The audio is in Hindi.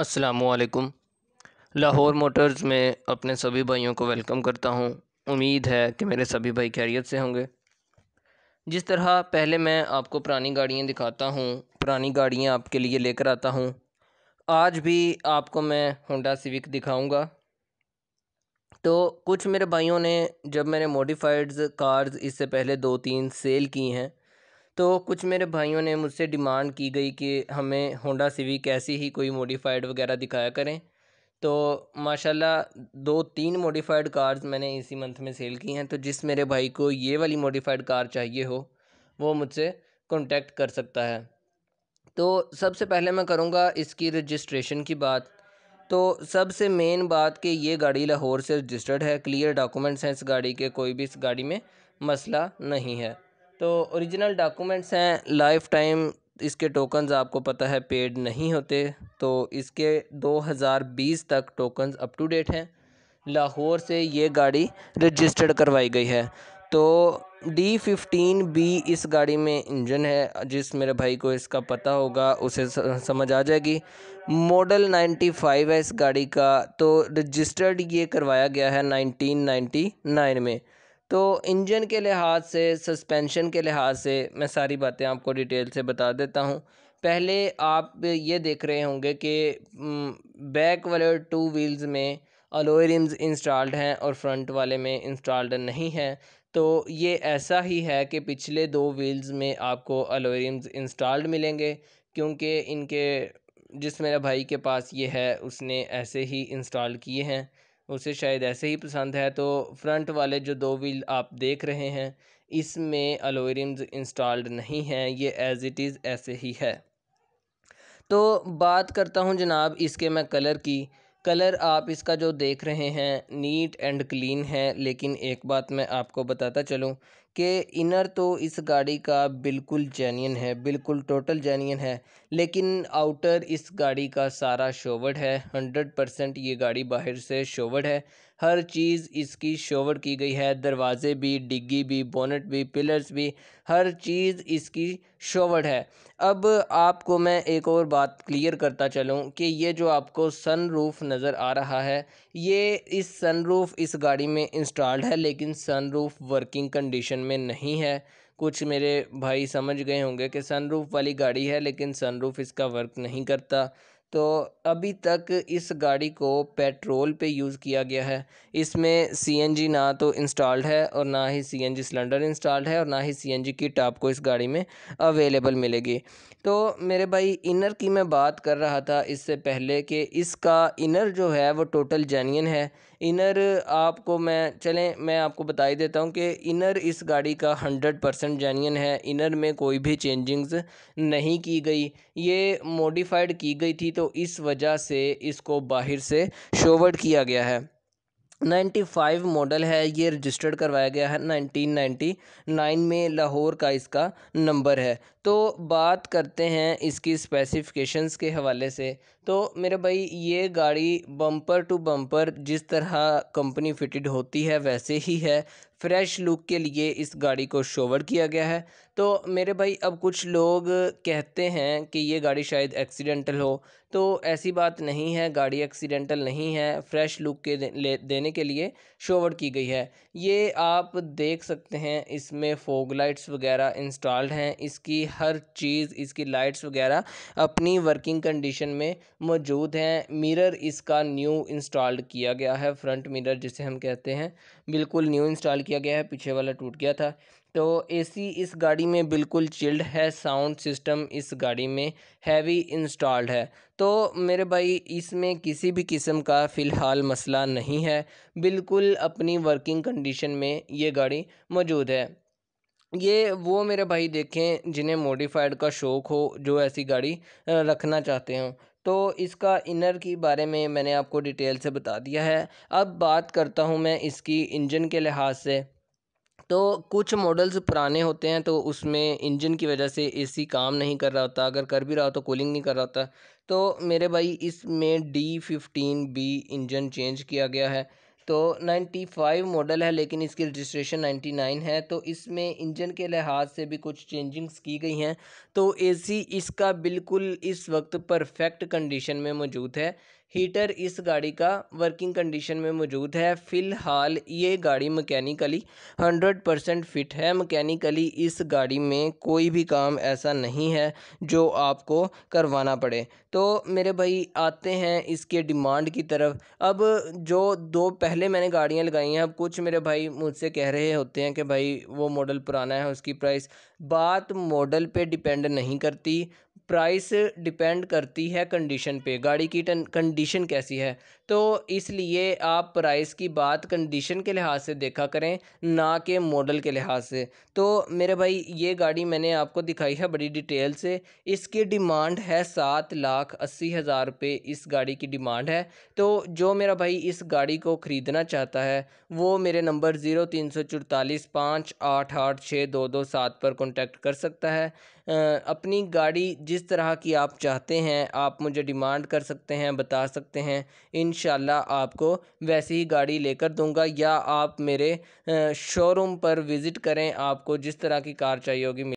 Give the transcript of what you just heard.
असलकुम लाहौर मोटर्स में अपने सभी भाइयों को वेलकम करता हूं उम्मीद है कि मेरे सभी भाई खैरियत से होंगे जिस तरह पहले मैं आपको पुरानी गाड़ियां दिखाता हूं पुरानी गाड़ियां आपके लिए लेकर आता हूं आज भी आपको मैं होंडा सिविक दिखाऊंगा तो कुछ मेरे भाइयों ने जब मैंने मॉडिफाइड्स कार्स इससे पहले दो तीन सेल की हैं तो कुछ मेरे भाइयों ने मुझसे डिमांड की गई कि हमें होंडा सिविक ऐसी ही कोई मॉडिफाइड वगैरह दिखाया करें तो माशाल्लाह दो तीन मॉडिफाइड कार्स मैंने इसी मंथ में सेल की हैं तो जिस मेरे भाई को ये वाली मॉडिफाइड कार चाहिए हो वो मुझसे कांटेक्ट कर सकता है तो सबसे पहले मैं करूँगा इसकी रजिस्ट्रेशन की बात तो सबसे मेन बात कि ये गाड़ी लाहौर से रजिस्टर्ड है क्लियर डॉक्यूमेंट्स हैं इस गाड़ी के कोई भी इस गाड़ी में मसला नहीं है तो ओरिजिनल डॉक्यूमेंट्स हैं लाइफ टाइम इसके टोकन्स आपको पता है पेड नहीं होते तो इसके 2020 तक टोकन्स अप टू डेट हैं लाहौर से ये गाड़ी रजिस्टर्ड करवाई गई है तो डी फिफ्टीन बी इस गाड़ी में इंजन है जिस मेरे भाई को इसका पता होगा उसे समझ आ जाएगी मॉडल 95 है इस गाड़ी का तो रजिस्टर्ड ये करवाया गया है 1999 में तो इंजन के लिहाज से सस्पेंशन के लिहाज से मैं सारी बातें आपको डिटेल से बता देता हूँ पहले आप ये देख रहे होंगे कि बैक वाले टू व्हील्स में अलोई रिम्स इंस्टॉल्ड हैं और फ्रंट वाले में इंस्टॉल्ड नहीं हैं तो ये ऐसा ही है कि पिछले दो व्हील्स में आपको अलोई रिम्स इंस्टॉल्ड मिलेंगे क्योंकि इनके जिस मेरे भाई के पास ये है उसने ऐसे ही इंस्टॉल किए हैं उसे शायद ऐसे ही पसंद है तो फ्रंट वाले जो दो व्हील आप देख रहे हैं इसमें अलोरिम्स इंस्टॉल्ड नहीं हैं ये एज़ इट इज़ ऐसे ही है तो बात करता हूँ जनाब इसके मैं कलर की कलर आप इसका जो देख रहे हैं नीट एंड क्लीन है लेकिन एक बात मैं आपको बताता चलूँ कि इनर तो इस गाड़ी का बिल्कुल जेन्यन है बिल्कुल टोटल जेन्यन है लेकिन आउटर इस गाड़ी का सारा शोवर्ड है हंड्रेड परसेंट ये गाड़ी बाहर से शोवर्ड है हर चीज़ इसकी शोवर्ड की गई है दरवाज़े भी डिग्गी भी बोनट भी पिलर्स भी हर चीज़ इसकी शोवर्ड है अब आपको मैं एक और बात क्लियर करता चलूँ कि ये जो आपको सनरूफ नज़र आ रहा है ये इस सनरूफ इस गाड़ी में इंस्टॉल्ड है लेकिन सनरूफ वर्किंग कंडीशन में नहीं है कुछ मेरे भाई समझ गए होंगे कि सनरूफ़ वाली गाड़ी है लेकिन सनरूफ़ इसका वर्क नहीं करता तो अभी तक इस गाड़ी को पेट्रोल पे यूज़ किया गया है इसमें सीएनजी ना तो इंस्टॉल्ड है और ना ही सीएनजी सिलेंडर इंस्टॉल्ड है और ना ही सीएनजी की टाप को इस गाड़ी में अवेलेबल मिलेगी तो मेरे भाई इनर की मैं बात कर रहा था इससे पहले कि इसका इनर जो है वो टोटल जेन्यन है इनर आपको मैं चलें मैं आपको बता ही देता हूँ कि इनर इस गाड़ी का हंड्रेड परसेंट जेन्यन है इनर में कोई भी चेंजिंग्स नहीं की गई ये मॉडिफाइड की गई थी तो इस वजह से इसको बाहर से शोवर्ड किया गया है नाइन्टी फाइव मॉडल है ये रजिस्टर्ड करवाया गया है नाइनटीन नाइन्टी नाइन में लाहौर का इसका नंबर है तो बात करते हैं इसकी स्पेसिफिकेशंस के हवाले से तो मेरे भाई ये गाड़ी बम्पर टू बम्पर जिस तरह कंपनी फिटेड होती है वैसे ही है फ्रेश लुक के लिए इस गाड़ी को शोवर किया गया है तो मेरे भाई अब कुछ लोग कहते हैं कि ये गाड़ी शायद एक्सीडेंटल हो तो ऐसी बात नहीं है गाड़ी एक्सीडेंटल नहीं है फ्रेश लुक के दे, देने के लिए शोवर की गई है ये आप देख सकते हैं इसमें फोग लाइट्स वगैरह इंस्टॉल्ड हैं इसकी हर चीज़ इसकी लाइट्स वगैरह अपनी वर्किंग कंडीशन में मौजूद हैं मिरर इसका न्यू इंस्टॉल्ड किया गया है फ्रंट मिरर जिसे हम कहते हैं बिल्कुल न्यू इंस्टॉल किया किया गया है पीछे वाला टूट गया था तो एसी इस गाड़ी में बिल्कुल चिल्ड है साउंड सिस्टम इस गाड़ी में हैवी इंस्टॉल्ड है तो मेरे भाई इसमें किसी भी किस्म का फ़िलहाल मसला नहीं है बिल्कुल अपनी वर्किंग कंडीशन में ये गाड़ी मौजूद है ये वो मेरे भाई देखें जिन्हें मॉडिफाइड का शौक़ हो जो ऐसी गाड़ी रखना चाहते हों तो इसका इनर की बारे में मैंने आपको डिटेल से बता दिया है अब बात करता हूँ मैं इसकी इंजन के लिहाज से तो कुछ मॉडल्स पुराने होते हैं तो उसमें इंजन की वजह से एसी काम नहीं कर रहा होता अगर कर भी रहा हो तो कूलिंग नहीं कर रहा होता तो मेरे भाई इसमें D fifteen B engine change किया गया है तो 95 मॉडल है लेकिन इसकी रजिस्ट्रेशन 99 है तो इसमें इंजन के लिहाज से भी कुछ चेंजिंग्स की गई हैं तो एसी इसका बिल्कुल इस वक्त परफेक्ट कंडीशन में मौजूद है हीटर इस गाड़ी का वर्किंग कंडीशन में मौजूद है फ़िलहाल ये गाड़ी मैकेनिकली हंड्रेड परसेंट फिट है मैकेनिकली इस गाड़ी में कोई भी काम ऐसा नहीं है जो आपको करवाना पड़े तो मेरे भाई आते हैं इसके डिमांड की तरफ अब जो दो पहले मैंने गाड़ियाँ लगाई हैं अब कुछ मेरे भाई मुझसे कह रहे होते हैं कि भाई वो मॉडल पुराना है उसकी प्राइस बात मॉडल पे डिपेंड नहीं करती प्राइस डिपेंड करती है कंडीशन पे गाड़ी की कंडीशन कैसी है तो इसलिए आप प्राइस की बात कंडीशन के लिहाज से देखा करें ना कि मॉडल के लिहाज से तो मेरे भाई ये गाड़ी मैंने आपको दिखाई है बड़ी डिटेल से इसकी डिमांड है सात लाख अस्सी हज़ार रुपये इस गाड़ी की डिमांड है तो जो मेरा भाई इस गाड़ी को ख़रीदना चाहता है वो मेरे नंबर ज़ीरो तीन सौ चौतालीस पाँच आठ आठ छः दो दो सात पर कॉन्टेक्ट कर सकता है अपनी गाड़ी जिस तरह की आप चाहते हैं आप मुझे डिमांड कर सकते हैं बता सकते हैं इन इन आपको वैसी ही गाड़ी लेकर दूंगा या आप मेरे शोरूम पर विज़िट करें आपको जिस तरह की कार चाहिए होगी